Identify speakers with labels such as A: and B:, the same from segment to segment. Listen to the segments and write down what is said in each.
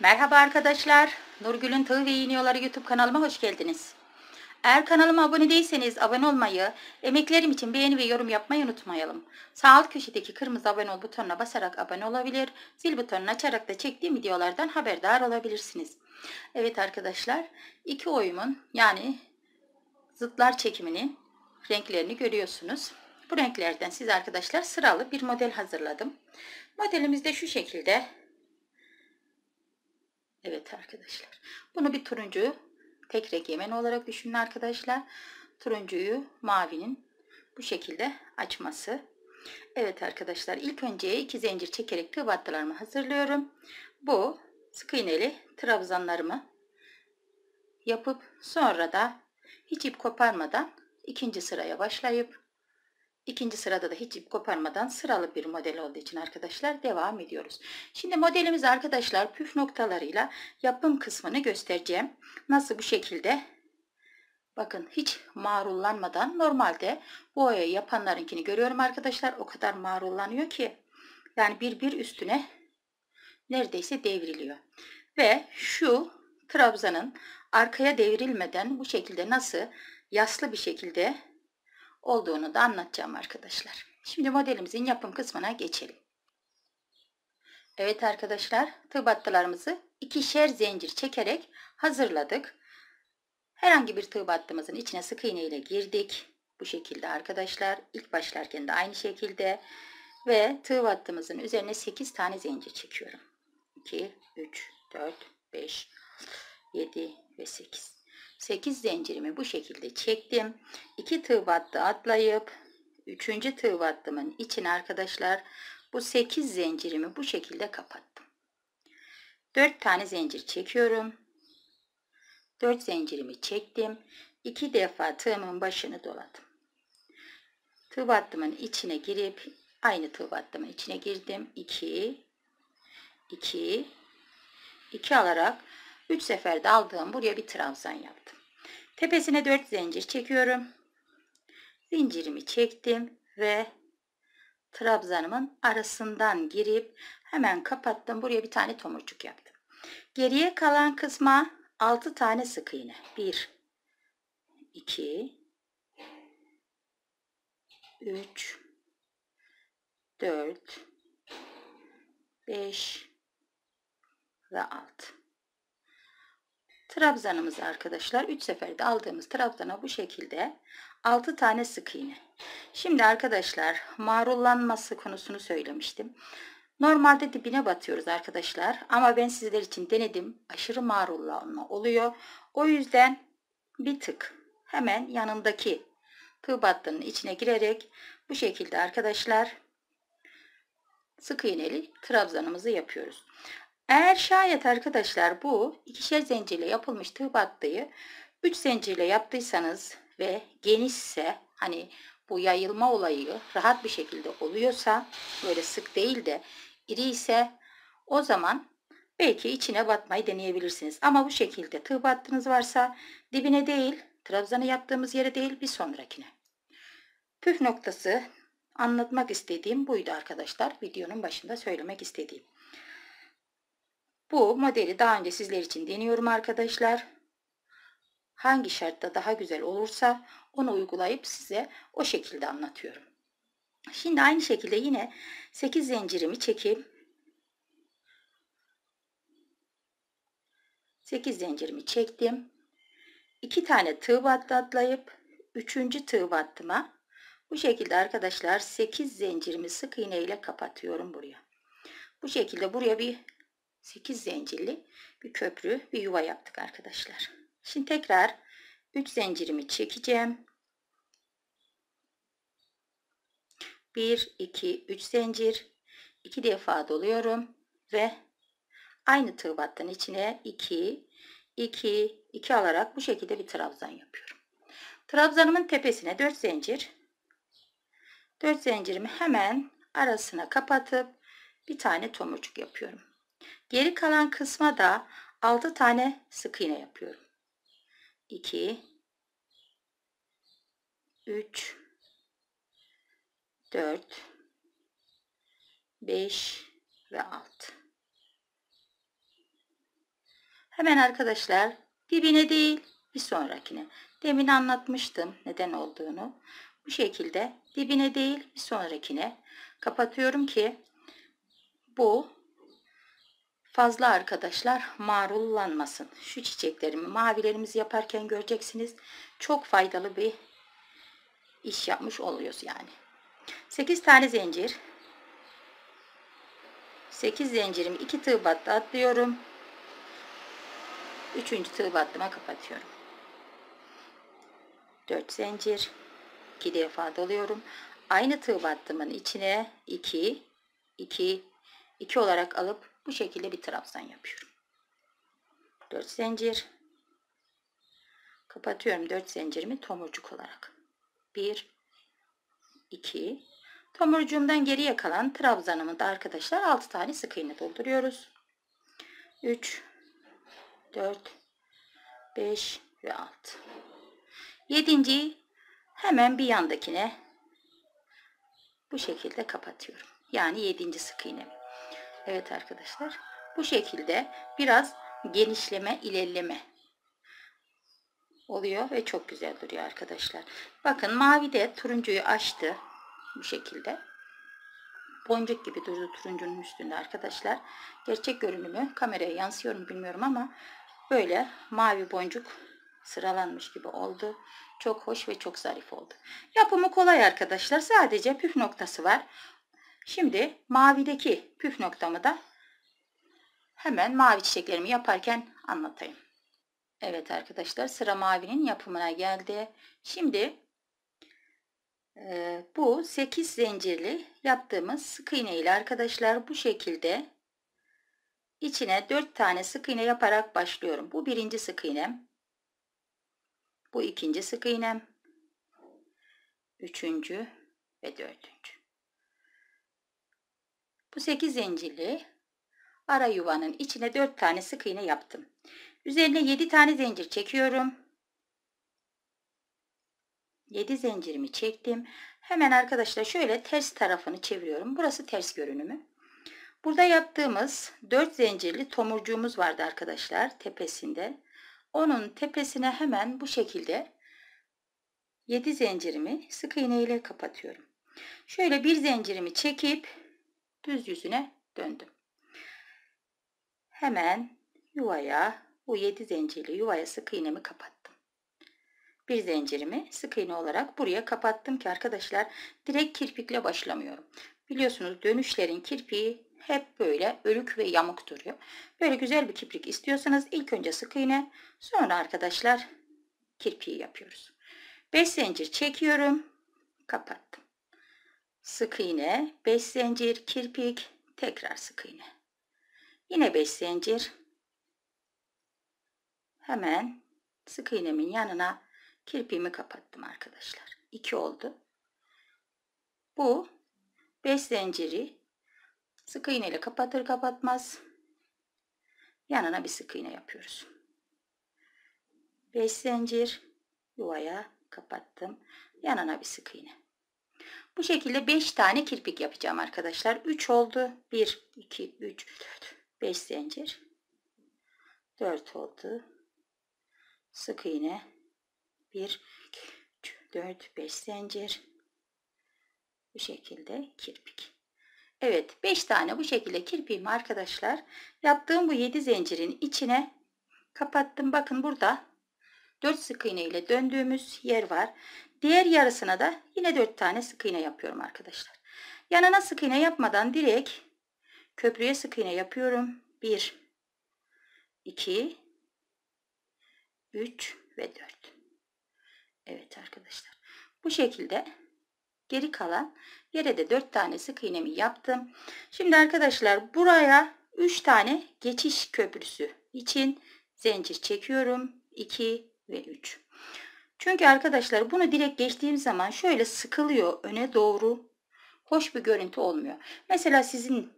A: Merhaba arkadaşlar. Nurgül'ün Tığ ve İğniyorları YouTube kanalıma hoş geldiniz. Eğer kanalıma abone değilseniz abone olmayı, emeklerim için beğeni ve yorum yapmayı unutmayalım. Sağ alt köşedeki kırmızı abone ol butonuna basarak abone olabilir, zil butonunu açarak da çektiğim videolardan haberdar olabilirsiniz. Evet arkadaşlar, iki oyumun yani zıtlar çekiminin renklerini görüyorsunuz. Bu renklerden siz arkadaşlar sıralı bir model hazırladım. Modelimiz de şu şekilde Evet arkadaşlar. Bunu bir turuncu tek renk yemen olarak düşünün arkadaşlar. Turuncuyu mavinin bu şekilde açması. Evet arkadaşlar ilk önce iki zincir çekerek tığ battılarımı hazırlıyorum. Bu sık iğneli trabzanlarımı yapıp sonra da hiç ip koparmadan ikinci sıraya başlayıp İkinci sırada da hiç ip koparmadan sıralı bir model olduğu için arkadaşlar devam ediyoruz. Şimdi modelimiz arkadaşlar püf noktalarıyla yapım kısmını göstereceğim. Nasıl bu şekilde? Bakın hiç marullanmadan normalde bu boya yapanlarınkini görüyorum arkadaşlar. O kadar marullanıyor ki yani bir bir üstüne neredeyse devriliyor. Ve şu trabzanın arkaya devrilmeden bu şekilde nasıl yaslı bir şekilde olduğunu da anlatacağım arkadaşlar. Şimdi modelimizin yapım kısmına geçelim. Evet arkadaşlar tığ battılarımızı ikişer zincir çekerek hazırladık. Herhangi bir tığ battımızın içine sık iğne ile girdik. Bu şekilde arkadaşlar ilk başlarken de aynı şekilde ve tığ battımızın üzerine 8 tane zincir çekiyorum. 2, 3, 4, 5, 7 ve 8. 8 zincirimi bu şekilde çektim. 2 tığ battı atlayıp 3. tığ battımın için arkadaşlar bu 8 zincirimi bu şekilde kapattım. 4 tane zincir çekiyorum. 4 zincirimi çektim. 2 defa tığımın başını doladım. Tığ battımın içine girip aynı tığ battımın içine girdim. 2 2 2 alarak 3 seferde aldığım buraya bir trabzan yaptım. Tepesine 4 zincir çekiyorum. Zincirimi çektim ve trabzanımın arasından girip hemen kapattım. Buraya bir tane tomurcuk yaptım. Geriye kalan kısma 6 tane sık iğne. 1 2 3 4 5 ve 6 Trabzanımız arkadaşlar 3 seferde aldığımız trabzana bu şekilde 6 tane sık iğne. Şimdi arkadaşlar marullanması konusunu söylemiştim. Normalde dibine batıyoruz arkadaşlar ama ben sizler için denedim. Aşırı marullanma oluyor. O yüzden bir tık hemen yanındaki tığ battının içine girerek bu şekilde arkadaşlar sık iğneli trabzanımızı yapıyoruz. Eğer şayet arkadaşlar bu ikişer zincirle yapılmış tığ battıyı 3 zincirle yaptıysanız ve genişse hani bu yayılma olayı rahat bir şekilde oluyorsa böyle sık değil de iri ise o zaman belki içine batmayı deneyebilirsiniz. Ama bu şekilde tığ battınız varsa dibine değil trabzanı yaptığımız yere değil bir sonrakine. Püf noktası anlatmak istediğim buydu arkadaşlar. Videonun başında söylemek istediğim. Bu modeli daha önce sizler için deniyorum arkadaşlar. Hangi şartta daha güzel olursa onu uygulayıp size o şekilde anlatıyorum. Şimdi aynı şekilde yine 8 zincirimi çekip 8 zincirimi çektim. 2 tane tığ battı atlayıp 3. tığ battıma bu şekilde arkadaşlar 8 zincirimi sık iğne ile kapatıyorum buraya. Bu şekilde buraya bir 8 zincirli bir köprü bir yuva yaptık arkadaşlar. Şimdi tekrar 3 zincirimi çekeceğim. 1 2 3 zincir 2 defa doluyorum ve aynı tığ battın içine 2 2 2 alarak bu şekilde bir trabzan yapıyorum. Trabzanımın tepesine 4 zincir 4 zincirimi hemen arasına kapatıp bir tane tomurcuk yapıyorum. Geri kalan kısma da 6 tane sık iğne yapıyorum. 2 3 4 5 ve 6 Hemen arkadaşlar dibine değil bir sonrakine. Demin anlatmıştım neden olduğunu. Bu şekilde dibine değil bir sonrakine kapatıyorum ki bu Fazla arkadaşlar marullanmasın. Şu çiçeklerimi mavilerimizi yaparken göreceksiniz. Çok faydalı bir iş yapmış oluyoruz yani. 8 tane zincir. 8 zincirimi 2 tığ battı atlıyorum. 3. tığ battıma kapatıyorum. 4 zincir. 2 defa dalıyorum. Aynı tığ battımın içine 2 2 2 olarak alıp bu şekilde bir trabzan yapıyorum. 4 zincir. Kapatıyorum 4 zincirimi tomurcuk olarak. 1 2 Tomurcuğumdan geriye kalan trabzanımı da arkadaşlar 6 tane sık iğne dolduruyoruz. 3 4 5 ve 6. 7. hemen bir yandakine bu şekilde kapatıyorum. Yani 7. sık iğnemi. Evet arkadaşlar bu şekilde biraz genişleme ilerleme oluyor ve çok güzel duruyor arkadaşlar. Bakın mavi de turuncuyu açtı bu şekilde. Boncuk gibi durdu turuncunun üstünde arkadaşlar. Gerçek görünümü kameraya yansıyor mu bilmiyorum ama böyle mavi boncuk sıralanmış gibi oldu. Çok hoş ve çok zarif oldu. Yapımı kolay arkadaşlar. Sadece püf noktası var. Şimdi mavideki püf noktamı da hemen mavi çiçeklerimi yaparken anlatayım. Evet arkadaşlar sıra mavinin yapımına geldi. Şimdi e, bu 8 zincirli yaptığımız sık iğne ile arkadaşlar bu şekilde içine 4 tane sık iğne yaparak başlıyorum. Bu birinci sık iğnem. Bu ikinci sık iğnem. Üçüncü ve dördüncü. Bu 8 zincirli ara yuvanın içine 4 tane sık iğne yaptım. Üzerine 7 tane zincir çekiyorum. 7 zincirimi çektim. Hemen arkadaşlar şöyle ters tarafını çeviriyorum. Burası ters görünümü. Burada yaptığımız 4 zincirli tomurcuğumuz vardı arkadaşlar tepesinde. Onun tepesine hemen bu şekilde 7 zincirimi sık iğne ile kapatıyorum. Şöyle bir zincirimi çekip düz yüzüne döndüm. Hemen yuvaya bu 7 zincirli yuvaya sık iğnemi kapattım. Bir zincirimi sık iğne olarak buraya kapattım ki arkadaşlar direkt kirpikle başlamıyorum. Biliyorsunuz dönüşlerin kirpiği hep böyle örük ve yamuk duruyor. Böyle güzel bir kirpik istiyorsanız ilk önce sık iğne sonra arkadaşlar kirpiği yapıyoruz. 5 zincir çekiyorum kapattım sık iğne, 5 zincir, kirpik, tekrar sık iğne. Yine 5 zincir. Hemen sık iğnemin yanına kirpiğimi kapattım arkadaşlar. 2 oldu. Bu 5 zinciri sık iğne ile kapatır kapatmaz yanına bir sık iğne yapıyoruz. 5 zincir yuvaya kapattım. Yanına bir sık iğne. Bu şekilde 5 tane kirpik yapacağım arkadaşlar. 3 oldu. 1, 2, 3, 4, 5 zincir. 4 oldu. Sık iğne. 1, 2, 3, 4, 5 zincir. Bu şekilde kirpik. Evet 5 tane bu şekilde kirpiğimi arkadaşlar yaptığım bu 7 zincirin içine kapattım. Bakın burada 4 sık iğne ile döndüğümüz yer var. Diğer yarısına da yine 4 tane sık iğne yapıyorum arkadaşlar. Yanına sık iğne yapmadan direkt köprüye sık iğne yapıyorum. 1 2 3 ve 4. Evet arkadaşlar. Bu şekilde geri kalan yere de 4 tane sık iğnemi yaptım. Şimdi arkadaşlar buraya 3 tane geçiş köprüsü için zincir çekiyorum. 2 ve 3. Çünkü arkadaşlar bunu direkt geçtiğim zaman şöyle sıkılıyor öne doğru. Hoş bir görüntü olmuyor. Mesela sizin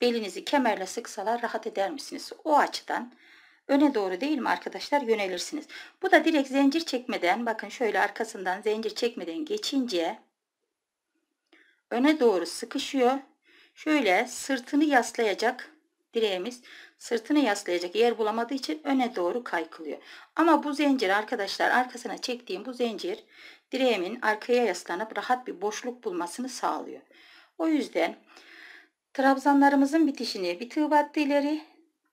A: belinizi kemerle sıksalar rahat eder misiniz? O açıdan öne doğru değil mi arkadaşlar yönelirsiniz. Bu da direkt zincir çekmeden bakın şöyle arkasından zincir çekmeden geçince öne doğru sıkışıyor. Şöyle sırtını yaslayacak direğimiz Sırtını yaslayacak yer bulamadığı için öne doğru kaykılıyor. Ama bu zincir arkadaşlar arkasına çektiğim bu zincir direğimin arkaya yaslanıp rahat bir boşluk bulmasını sağlıyor. O yüzden trabzanlarımızın bitişini bir tığ battı ileri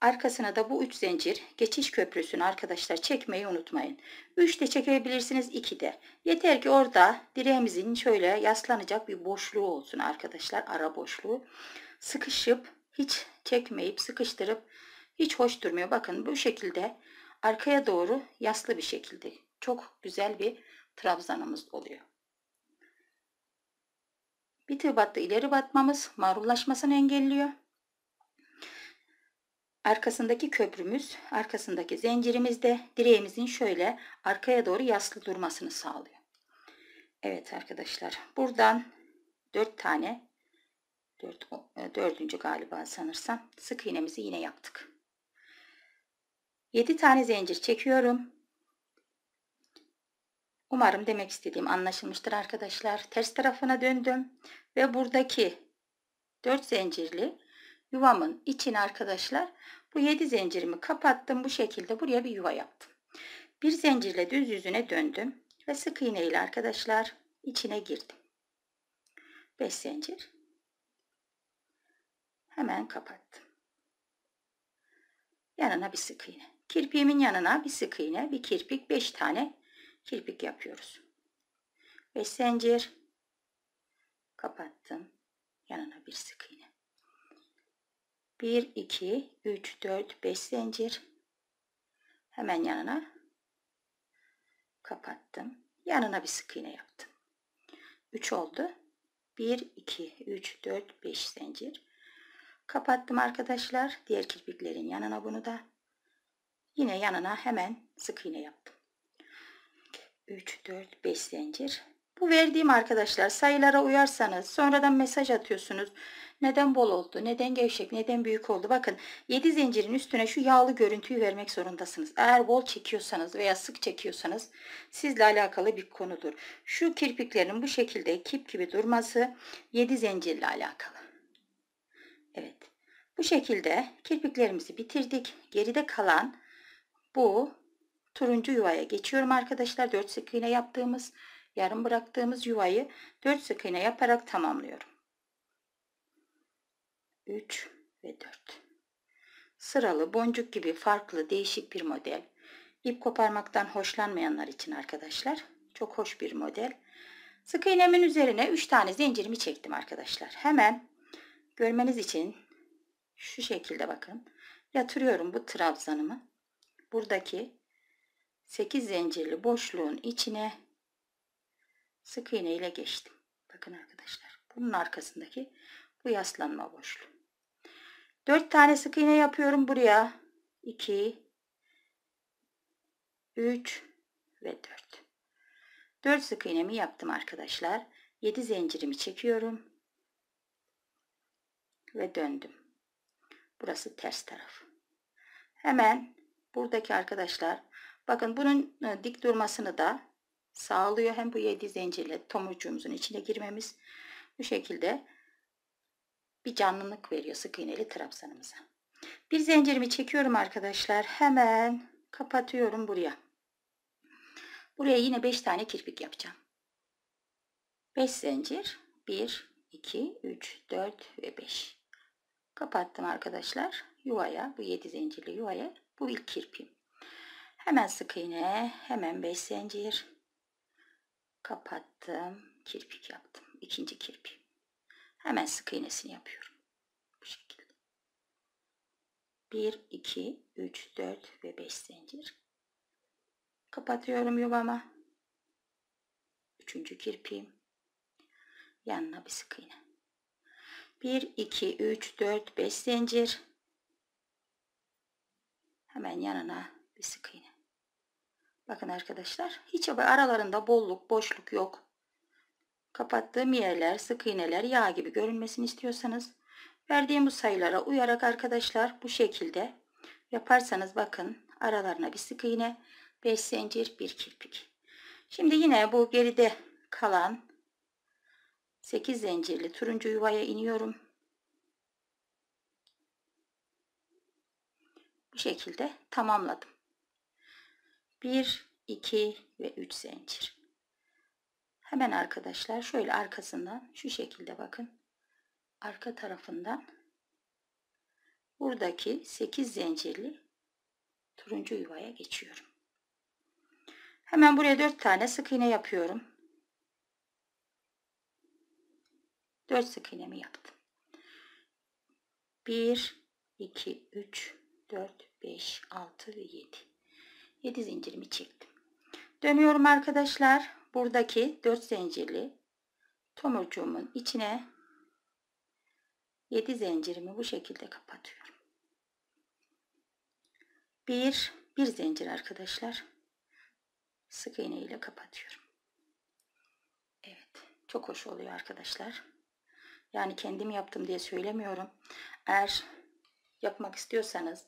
A: arkasına da bu üç zincir geçiş köprüsünü arkadaşlar çekmeyi unutmayın. 3 de çekebilirsiniz 2 de. Yeter ki orada direğimizin şöyle yaslanacak bir boşluğu olsun arkadaşlar ara boşluğu. Sıkışıp hiç çekmeyip sıkıştırıp hiç hoş durmuyor. Bakın bu şekilde arkaya doğru yaslı bir şekilde çok güzel bir trabzanımız oluyor. Bir tığ battı ileri batmamız marullaşmasını engelliyor. Arkasındaki köprümüz, arkasındaki zincirimiz de direğimizin şöyle arkaya doğru yaslı durmasını sağlıyor. Evet arkadaşlar buradan 4 tane 4, 4. E, galiba sanırsam sık iğnemizi yine yaptık. 7 tane zincir çekiyorum. Umarım demek istediğim anlaşılmıştır arkadaşlar. Ters tarafına döndüm ve buradaki 4 zincirli yuvamın içine arkadaşlar bu 7 zincirimi kapattım. Bu şekilde buraya bir yuva yaptım. Bir zincirle düz yüzüne döndüm ve sık iğne ile arkadaşlar içine girdim. 5 zincir. Hemen kapattım. Yanına bir sık iğne. Kirpiğimin yanına bir sık iğne, bir kirpik, beş tane kirpik yapıyoruz. 5 zincir kapattım. Yanına bir sık iğne. Bir iki üç dört beş zincir hemen yanına kapattım. Yanına bir sık iğne yaptım. Üç oldu. bir iki üç dört beş zincir kapattım arkadaşlar. Diğer kirpiklerin yanına bunu da Yine yanına hemen sık iğne yaptım. 3, 4, 5 zincir. Bu verdiğim arkadaşlar sayılara uyarsanız sonradan mesaj atıyorsunuz. Neden bol oldu, neden gevşek, neden büyük oldu. Bakın 7 zincirin üstüne şu yağlı görüntüyü vermek zorundasınız. Eğer bol çekiyorsanız veya sık çekiyorsanız sizle alakalı bir konudur. Şu kirpiklerin bu şekilde kip gibi durması 7 zincirle alakalı. Evet bu şekilde kirpiklerimizi bitirdik. Geride kalan bu turuncu yuvaya geçiyorum arkadaşlar. 4 sık iğne yaptığımız yarım bıraktığımız yuvayı 4 sık iğne yaparak tamamlıyorum. 3 ve 4 sıralı boncuk gibi farklı değişik bir model. İp koparmaktan hoşlanmayanlar için arkadaşlar çok hoş bir model. Sık iğnemin üzerine 3 tane zincirimi çektim arkadaşlar. Hemen görmeniz için şu şekilde bakın. Yatırıyorum bu trabzanımı buradaki 8 zincirli boşluğun içine sık iğne ile geçtim. Bakın arkadaşlar bunun arkasındaki bu yaslanma boşluğu. 4 tane sık iğne yapıyorum buraya. 2 3 ve 4. 4 sık iğnemi yaptım arkadaşlar. 7 zincirimi çekiyorum. Ve döndüm. Burası ters taraf. Hemen buradaki arkadaşlar bakın bunun e, dik durmasını da sağlıyor. Hem bu 7 zincirle tomurcuğumuzun içine girmemiz bu şekilde bir canlılık veriyor sık iğneli trabzanımıza. Bir zincirimi çekiyorum arkadaşlar. Hemen kapatıyorum buraya. Buraya yine 5 tane kirpik yapacağım. 5 zincir. 1, 2, 3, 4 ve 5. Kapattım arkadaşlar. Yuvaya bu 7 zincirli yuvaya bu ilk kirpim. Hemen sık iğne, hemen 5 zincir. Kapattım, kirpik yaptım. İkinci kirpik. Hemen sık iğnesini yapıyorum. Bu şekilde. 1, 2, 3, 4 ve 5 zincir. Kapatıyorum yuvama. Üçüncü kirpiğim. Yanına bir sık iğne. 1, 2, 3, 4, 5 zincir. Hemen yanına bir sık iğne. Bakın arkadaşlar hiç aralarında bolluk boşluk yok. Kapattığım yerler sık iğneler yağ gibi görünmesini istiyorsanız verdiğim bu sayılara uyarak arkadaşlar bu şekilde yaparsanız bakın aralarına bir sık iğne 5 zincir 1 kirpik. Şimdi yine bu geride kalan 8 zincirli turuncu yuvaya iniyorum. bu şekilde tamamladım. 1, 2 ve 3 zincir. Hemen arkadaşlar şöyle arkasından şu şekilde bakın. Arka tarafından buradaki 8 zincirli turuncu yuvaya geçiyorum. Hemen buraya 4 tane sık iğne yapıyorum. 4 sık iğnemi yaptım. 1 2 3 4 5, 6 ve 7. 7 zincirimi çektim. Dönüyorum arkadaşlar. Buradaki 4 zincirli tomurcuğumun içine 7 zincirimi bu şekilde kapatıyorum. 1 1 zincir arkadaşlar. Sık iğne ile kapatıyorum. Evet, çok hoş oluyor arkadaşlar. Yani kendim yaptım diye söylemiyorum. Eğer yapmak istiyorsanız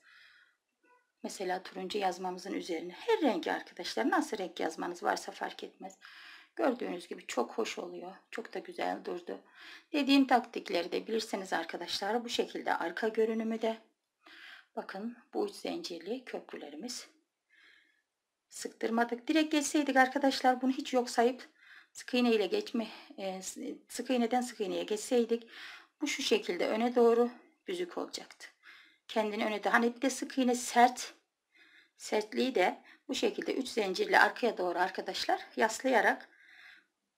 A: Mesela turuncu yazmamızın üzerine her rengi arkadaşlar nasıl renk yazmanız varsa fark etmez. Gördüğünüz gibi çok hoş oluyor. Çok da güzel durdu. Dediğim taktikleri de bilirsiniz arkadaşlar. Bu şekilde arka görünümü de. Bakın bu üç zincirli köprülerimiz. Sıktırmadık. Direkt geçseydik arkadaşlar bunu hiç yok sayıp sık iğne ile geçme e, sık iğneden sık iğneye geçseydik bu şu şekilde öne doğru büzük olacaktı kendini öne hani bir de sık iğne sert sertliği de bu şekilde 3 zincirle arkaya doğru arkadaşlar yaslayarak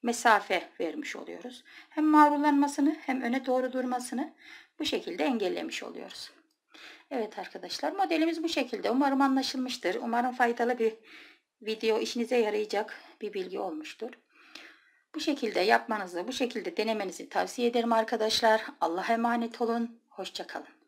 A: mesafe vermiş oluyoruz. Hem mağrurlanmasını hem öne doğru durmasını bu şekilde engellemiş oluyoruz. Evet arkadaşlar modelimiz bu şekilde. Umarım anlaşılmıştır. Umarım faydalı bir video işinize yarayacak bir bilgi olmuştur. Bu şekilde yapmanızı, bu şekilde denemenizi tavsiye ederim arkadaşlar. Allah'a emanet olun. Hoşçakalın.